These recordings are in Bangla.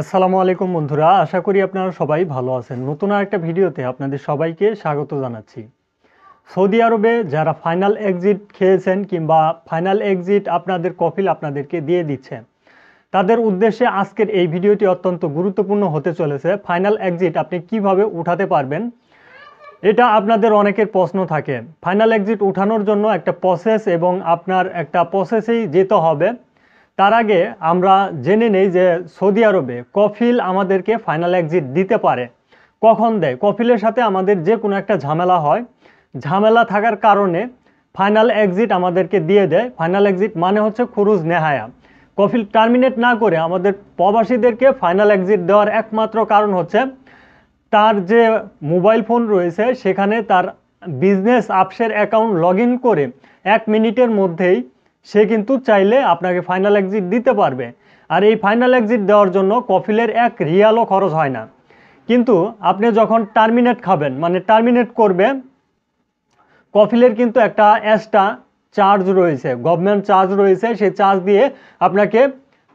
আসসালামু আলাইকুম বন্ধুরা আশা করি আপনারা সবাই ভালো আছেন নতুন আরেকটা ভিডিওতে আপনাদের সবাইকে স্বাগত জানাচ্ছি সৌদি আরবে যারা ফাইনাল এক্সিট খেয়েছেন কিংবা ফাইনাল এক্সিট আপনাদের কফিল আপনাদেরকে দিয়ে দিচ্ছে তাদের উদ্দেশ্যে আজকের এই ভিডিওটি অত্যন্ত গুরুত্বপূর্ণ হতে চলেছে ফাইনাল এক্সিট আপনি কিভাবে উঠাতে পারবেন এটা আপনাদের অনেকের প্রশ্ন থাকে ফাইনাল এক্সিট উঠানোর জন্য একটা প্রসেস এবং আপনার একটা প্রসেসেই যেতে হবে তার আগে আমরা জেনে নেই যে সৌদি আরবে কফিল আমাদেরকে ফাইনাল এক্সিট দিতে পারে কখন দেয় কফিলের সাথে আমাদের যে কোনো একটা ঝামেলা হয় ঝামেলা থাকার কারণে ফাইনাল এক্সিট আমাদেরকে দিয়ে দেয় ফাইনাল এক্সিট মানে হচ্ছে খুরুজ নেহায়া কফিল টার্মিনেট না করে আমাদের প্রবাসীদেরকে ফাইনাল এক্সিট দেওয়ার একমাত্র কারণ হচ্ছে তার যে মোবাইল ফোন রয়েছে সেখানে তার বিজনেস আপসের অ্যাকাউন্ট লগ করে এক মিনিটের মধ্যেই সে কিন্তু চাইলে আপনাকে ফাইনাল এক্সিট দিতে পারবে আর এই ফাইনাল এক্সিট দেওয়ার জন্য কফিলের এক রিয়ালও খরচ হয় না কিন্তু আপনি যখন টার্মিনেট খাবেন মানে টার্মিনেট করবে কফিলের কিন্তু একটা অ্যাসটা চার্জ রয়েছে গভর্নমেন্ট চার্জ রয়েছে সেই চার্জ দিয়ে আপনাকে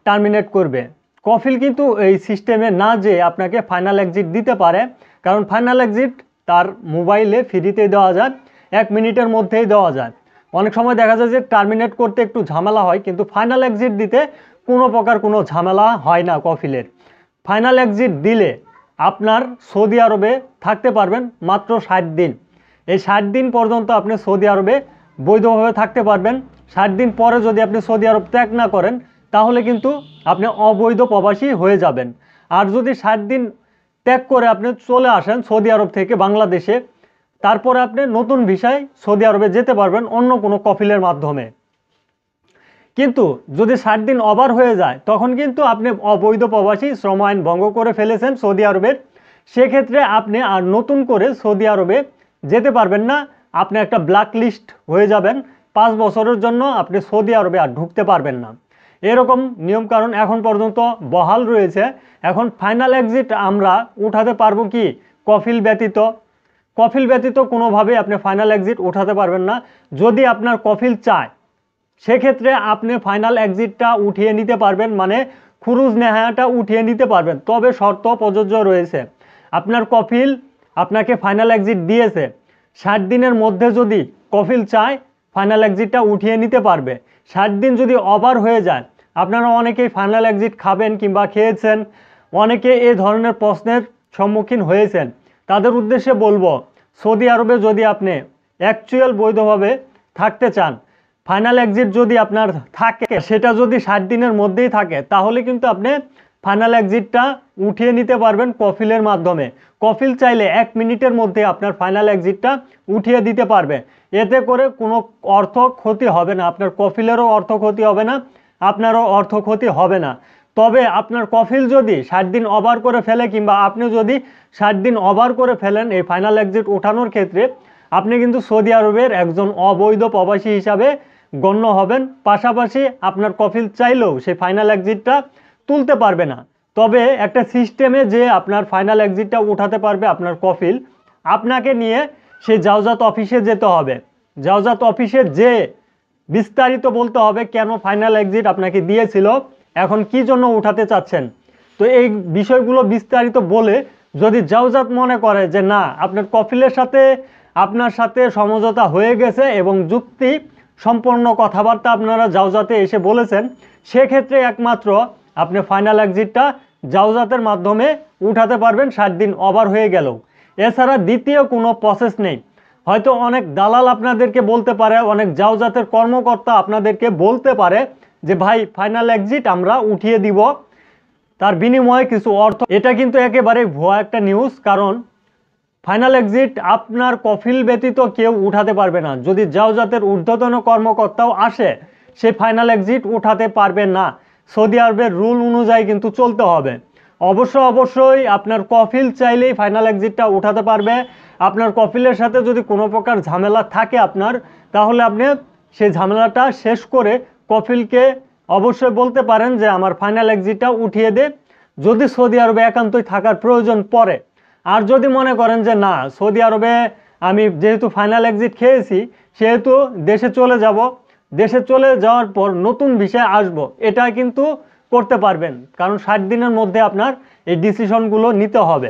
টার্মিনেট করবে কফিল কিন্তু এই সিস্টেমে না যে আপনাকে ফাইনাল এক্সিট দিতে পারে কারণ ফাইনাল এক্সিট তার মোবাইলে ফ্রিতে দেওয়া যায় এক মিনিটের মধ্যেই দেওয়া যায় অনেক সময় দেখা যায় যে টার্মিনেট করতে একটু ঝামেলা হয় কিন্তু ফাইনাল এক্সিট দিতে কোনো প্রকার কোনো ঝামেলা হয় না কফিলের ফাইনাল এক্সিট দিলে আপনার সৌদি আরবে থাকতে পারবেন মাত্র ষাট দিন এই ষাট দিন পর্যন্ত আপনি সৌদি আরবে বৈধভাবে থাকতে পারবেন ষাট দিন পরে যদি আপনি সৌদি আরব ত্যাগ না করেন তাহলে কিন্তু আপনি অবৈধ প্রবাসী হয়ে যাবেন আর যদি ষাট দিন ত্যাগ করে আপনি চলে আসেন সৌদি আরব থেকে বাংলাদেশে তারপরে আপনি নতুন ভিসায় সৌদি আরবে যেতে পারবেন অন্য কোনো কফিলের মাধ্যমে কিন্তু যদি ষাট দিন অবার হয়ে যায় তখন কিন্তু আপনি অবৈধ প্রবাসী শ্রম আইন ভঙ্গ করে ফেলেছেন সৌদি আরবের সেক্ষেত্রে আপনি আর নতুন করে সৌদি আরবে যেতে পারবেন না আপনি একটা ব্ল্যাক লিস্ট হয়ে যাবেন পাঁচ বছরের জন্য আপনি সৌদি আরবে আর ঢুকতে পারবেন না এরকম নিয়ম কারণ এখন পর্যন্ত বহাল রয়েছে এখন ফাইনাল এক্সিট আমরা উঠাতে পারবো কি কফিল ব্যতীত কফিল ব্যতীত কোনোভাবেই আপনি ফাইনাল এক্সিট উঠাতে পারবেন না যদি আপনার কফিল চায় সেক্ষেত্রে আপনি ফাইনাল এক্সিটটা উঠিয়ে নিতে পারবেন মানে খুরুজ নেহায়াটা উঠিয়ে নিতে পারবেন তবে শর্ত প্রযোজ্য রয়েছে আপনার কফিল আপনাকে ফাইনাল এক্সিট দিয়েছে ষাট দিনের মধ্যে যদি কফিল চায় ফাইনাল এক্সিটটা উঠিয়ে নিতে পারবে ষাট দিন যদি অভার হয়ে যায় আপনারা অনেকেই ফাইনাল এক্সিট খাবেন কিংবা খেয়েছেন অনেকে এ ধরনের প্রশ্নের সম্মুখীন হয়েছেন তাদের উদ্দেশ্যে বলবো সৌদি আরবে যদি আপনি অ্যাকচুয়াল বৈধভাবে থাকতে চান ফাইনাল এক্সিট যদি আপনার থাকে সেটা যদি ষাট দিনের মধ্যেই থাকে তাহলে কিন্তু আপনি ফাইনাল এক্সিটটা উঠিয়ে নিতে পারবেন কফিলের মাধ্যমে কফিল চাইলে এক মিনিটের মধ্যে আপনার ফাইনাল এক্সিটটা উঠিয়ে দিতে পারবে এতে করে কোনো অর্থ ক্ষতি হবে না আপনার কফিলেরও অর্থ ক্ষতি হবে না আপনারও অর্থ ক্ষতি হবে না তবে আপনার কফিল যদি ষাট দিন ওভার করে ফেলে কিংবা আপনি যদি ষাট দিন ওভার করে ফেলেন এই ফাইনাল এক্সিট ওঠানোর ক্ষেত্রে আপনি কিন্তু সৌদি আরবের একজন অবৈধ প্রবাসী হিসাবে গণ্য হবেন পাশাপাশি আপনার কফিল চাইলেও সেই ফাইনাল এক্সিটটা তুলতে পারবে না তবে একটা সিস্টেমে যে আপনার ফাইনাল এক্সিটটা উঠাতে পারবে আপনার কফিল আপনাকে নিয়ে সে জাওজাত অফিসে যেতে হবে জাওজাত অফিসে যে বিস্তারিত বলতে হবে কেন ফাইনাল এক্সিট আপনাকে দিয়েছিল এখন কি জন্য উঠাতে চাচ্ছেন তো এই বিষয়গুলো বিস্তারিত বলে যদি যাওজাত মনে করে যে না আপনার কফিলের সাথে আপনার সাথে সমঝোতা হয়ে গেছে এবং যুক্তি সম্পূর্ণ কথাবার্তা আপনারা যাওজাতে এসে বলেছেন সেক্ষেত্রে একমাত্র আপনি ফাইনাল এক্সিটটা যাওজাতের মাধ্যমে উঠাতে পারবেন ষাট দিন ওভার হয়ে গেল এছাড়া দ্বিতীয় কোনো প্রসেস নেই হয়তো অনেক দালাল আপনাদেরকে বলতে পারে অনেক যাওজাতের কর্মকর্তা আপনাদেরকে বলতে পারে যে ভাই ফাইনাল এক্সিট আমরা উঠিয়ে দিব তার বিনিময়ে কিছু অর্থ এটা কিন্তু একেবারে ভয় একটা নিউজ কারণ ফাইনাল এক্সিট আপনার কফিল ব্যতীত কেউ উঠাতে পারবে না যদি যাও জাতের ঊর্ধ্বতন কর্মকর্তাও আসে সে ফাইনাল এক্সিট উঠাতে পারবে না সৌদি আরবের রুল অনুযায়ী কিন্তু চলতে হবে অবশ্য অবশ্যই আপনার কফিল চাইলেই ফাইনাল এক্সিটটা উঠাতে পারবে আপনার কফিলের সাথে যদি কোনো প্রকার ঝামেলা থাকে আপনার তাহলে আপনি সেই ঝামেলাটা শেষ করে কফিলকে অবশ্যই বলতে পারেন যে আমার ফাইনাল এক্সিটটা উঠিয়ে দে যদি সৌদি আরবে একান্তই থাকার প্রয়োজন পড়ে আর যদি মনে করেন যে না সৌদি আরবে আমি যেহেতু ফাইনাল এক্সিট খেয়েছি সেহেতু দেশে চলে যাব দেশে চলে যাওয়ার পর নতুন বিষয় আসব এটা কিন্তু করতে পারবেন কারণ ষাট দিনের মধ্যে আপনার এই ডিসিশনগুলো নিতে হবে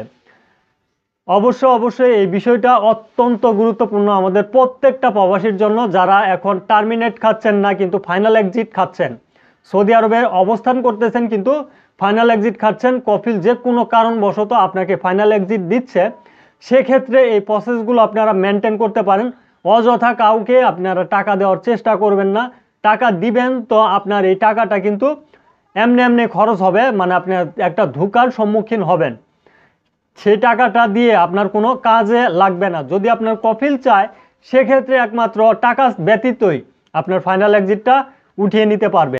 অবশ্য অবশ্যই এই বিষয়টা অত্যন্ত গুরুত্বপূর্ণ আমাদের প্রত্যেকটা প্রবাসীর জন্য যারা এখন টার্মিনেট খাচ্ছেন না কিন্তু ফাইনাল এক্সিট খাচ্ছেন সৌদি আরবের অবস্থান করতেছেন কিন্তু ফাইনাল এক্সিট খাচ্ছেন কফিল যে কোনো কারণবশত আপনাকে ফাইনাল এক্সিট দিচ্ছে সেক্ষেত্রে এই প্রসেসগুলো আপনারা মেনটেন করতে পারেন অযথা কাউকে আপনারা টাকা দেওয়ার চেষ্টা করবেন না টাকা দিবেন তো আপনার এই টাকাটা কিন্তু এমনি এমনি খরচ হবে মানে আপনি একটা ধোকার সম্মুখীন হবেন সেই টাকাটা দিয়ে আপনার কোনো কাজে লাগবে না যদি আপনার কফিল চায় সেক্ষেত্রে একমাত্র টাকা ব্যতীতই আপনার ফাইনাল এক্সিটটা উঠিয়ে নিতে পারবে